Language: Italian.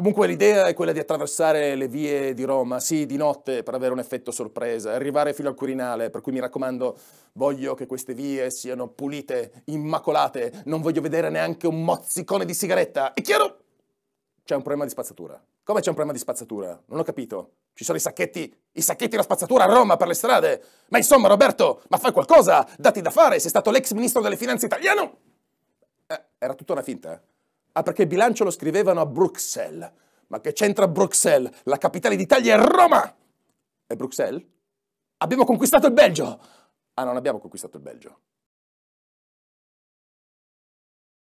Comunque l'idea è quella di attraversare le vie di Roma, sì, di notte, per avere un effetto sorpresa, arrivare fino al Quirinale, per cui mi raccomando, voglio che queste vie siano pulite, immacolate, non voglio vedere neanche un mozzicone di sigaretta. È chiaro? C'è un problema di spazzatura. Come c'è un problema di spazzatura? Non ho capito. Ci sono i sacchetti, i sacchetti da spazzatura a Roma per le strade. Ma insomma, Roberto, ma fai qualcosa, dati da fare, sei stato l'ex ministro delle finanze italiano. Eh, era tutta una finta. Ah, perché il bilancio lo scrivevano a Bruxelles. Ma che c'entra Bruxelles? La capitale d'Italia è Roma! E Bruxelles? Abbiamo conquistato il Belgio! Ah, non abbiamo conquistato il Belgio.